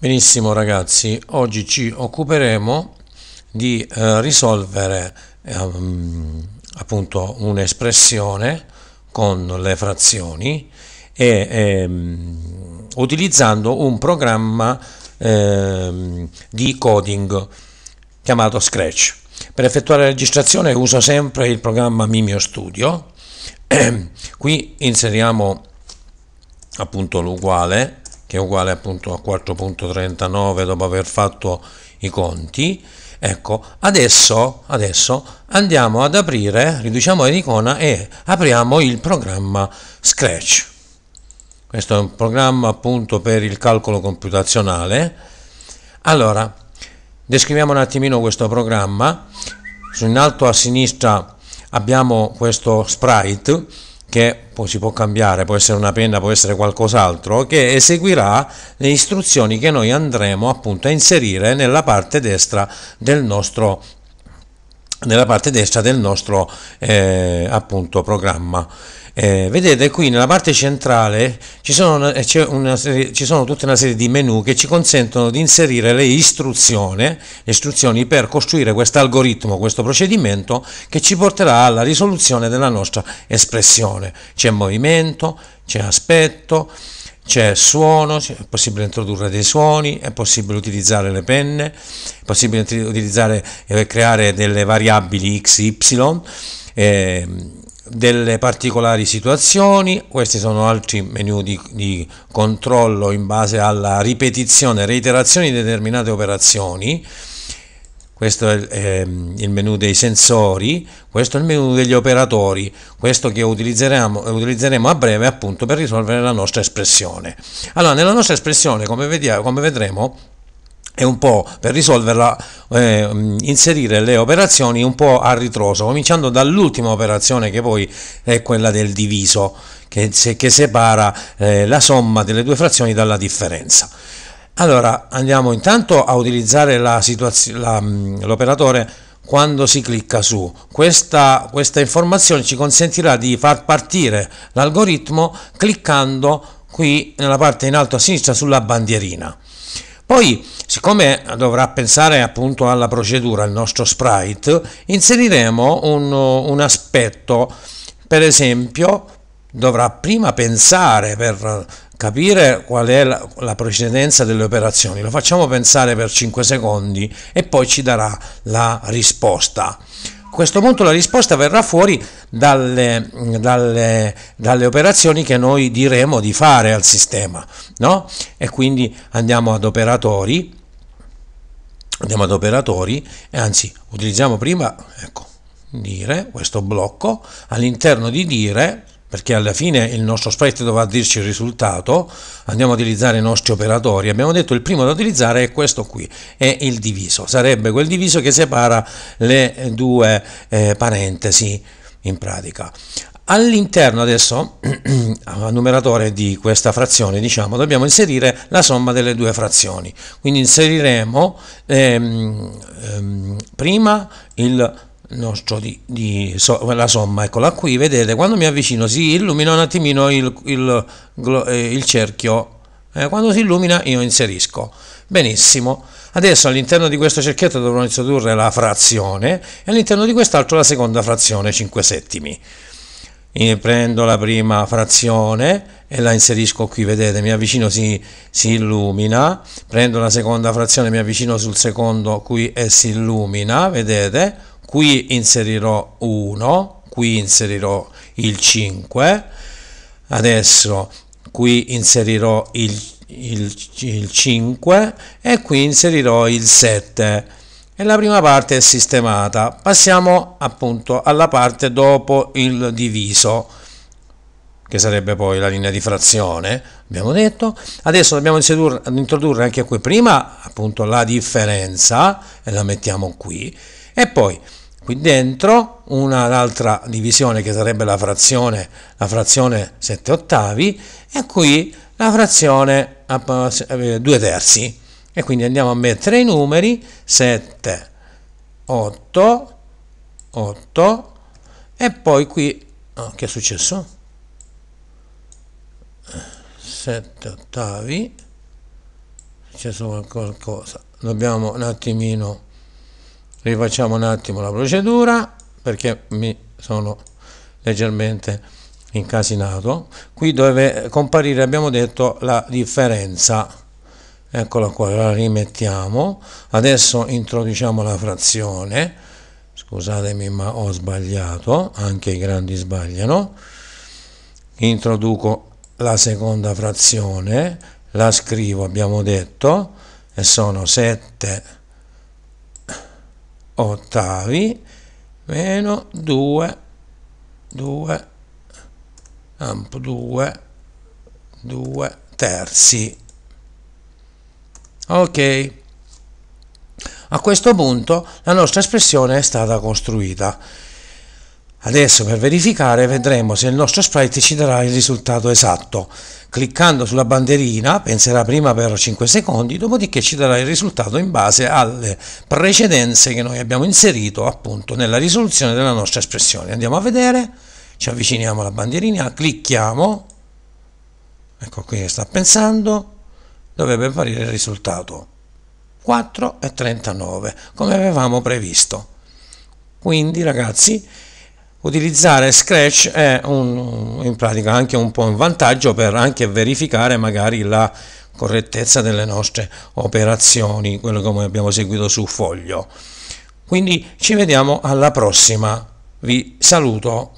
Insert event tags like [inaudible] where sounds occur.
Benissimo ragazzi, oggi ci occuperemo di eh, risolvere ehm, appunto un'espressione con le frazioni e ehm, utilizzando un programma ehm, di coding chiamato Scratch. Per effettuare la registrazione uso sempre il programma Mimio Studio. [clears throat] Qui inseriamo appunto l'uguale che è uguale appunto a 4.39 dopo aver fatto i conti. Ecco, adesso, adesso andiamo ad aprire, riduciamo l'icona e apriamo il programma Scratch. Questo è un programma appunto per il calcolo computazionale. Allora, descriviamo un attimino questo programma. In alto a sinistra abbiamo questo sprite che poi si può cambiare, può essere una penna, può essere qualcos'altro, che eseguirà le istruzioni che noi andremo appunto a inserire nella parte destra del nostro nella parte destra del nostro eh, appunto programma eh, vedete qui nella parte centrale ci sono, una, eh, una serie, ci sono, tutta una serie di menu che ci consentono di inserire le istruzioni, le istruzioni per costruire questo algoritmo, questo procedimento che ci porterà alla risoluzione della nostra espressione. C'è movimento, c'è aspetto, c'è suono, è possibile introdurre dei suoni, è possibile utilizzare le penne, è possibile utilizzare, creare delle variabili x, y, eh, delle particolari situazioni, questi sono altri menu di, di controllo in base alla ripetizione, reiterazione di determinate operazioni, questo è il, eh, il menu dei sensori, questo è il menu degli operatori, questo che utilizzeremo, utilizzeremo a breve appunto per risolvere la nostra espressione. Allora, nella nostra espressione, come, vediamo, come vedremo, e un po' per risolverla eh, inserire le operazioni un po' a ritroso, cominciando dall'ultima operazione che poi è quella del diviso, che, se, che separa eh, la somma delle due frazioni dalla differenza. Allora andiamo intanto a utilizzare mm, l'operatore quando si clicca su questa, questa informazione ci consentirà di far partire l'algoritmo cliccando qui nella parte in alto a sinistra sulla bandierina poi Siccome dovrà pensare appunto alla procedura il nostro sprite, inseriremo un, un aspetto, per esempio dovrà prima pensare per capire qual è la, la, precedenza delle operazioni. Lo facciamo pensare per 5 secondi e poi ci darà la risposta. A questo punto la risposta verrà fuori dalle, dalle, dalle operazioni che noi diremo di fare al sistema. No? E quindi andiamo ad operatori andiamo ad operatori e anzi utilizziamo prima ecco, dire questo blocco all'interno di dire perché alla fine il nostro sprite dovrà dirci il risultato, andiamo a utilizzare i nostri operatori, abbiamo detto il primo da utilizzare è questo qui, è il diviso, sarebbe quel diviso che separa le due eh, parentesi in pratica. All'interno adesso, [clears throat] a numeratore di questa frazione, diciamo, dobbiamo inserire la somma delle due frazioni. Quindi inseriremo ehm, ehm, prima il nostro di, di so, la somma, eccola qui, vedete, quando mi avvicino si illumina un attimino il, il, eh, il cerchio, eh, quando si illumina io inserisco. Benissimo. Adesso all'interno di questo cerchietto dovrò introdurre la frazione e all'interno di quest'altro la seconda frazione, 5 settimi prendo la prima frazione e la inserisco qui, vedete, mi avvicino, si, si, illumina, prendo la seconda frazione, mi avvicino sul secondo qui e si illumina, vedete, qui inserirò 1, qui inserirò il 5, adesso qui inserirò il, il, il 5 e qui inserirò il 7 e la prima parte è sistemata. Passiamo appunto alla parte dopo il diviso che sarebbe poi la linea di frazione, abbiamo detto. Adesso dobbiamo introdurre anche qui prima appunto la differenza e la mettiamo qui e poi qui dentro un'altra divisione che sarebbe la frazione, la frazione 7 ottavi e qui la frazione 2 eh, terzi e quindi andiamo a mettere i numeri 7 8 8 e poi qui oh, che è successo 7 ottavi è successo qualcosa dobbiamo un attimino rifacciamo un attimo la procedura perché mi sono leggermente incasinato qui deve comparire abbiamo detto la differenza eccola qua, la rimettiamo, adesso introduciamo la frazione, scusatemi ma ho sbagliato, anche i grandi sbagliano, introduco la seconda frazione, la scrivo abbiamo detto, e sono 7 ottavi meno 2, 2, 2, 2 terzi Ok. A questo punto la nostra espressione è stata costruita. Adesso per verificare vedremo se il nostro sprite ci darà il risultato esatto. Cliccando sulla bandierina penserà prima per 5 secondi, dopodiché ci darà il risultato in base alle precedenze che noi abbiamo inserito appunto nella risoluzione della nostra espressione. Andiamo a vedere, ci avviciniamo alla bandierina, clicchiamo, ecco qui che sta pensando, dovrebbe apparire il risultato 4 e 39 come avevamo previsto quindi ragazzi utilizzare Scratch è un, in pratica anche un po' un vantaggio per anche verificare magari la correttezza delle nostre operazioni quello come abbiamo seguito su foglio quindi ci vediamo alla prossima vi saluto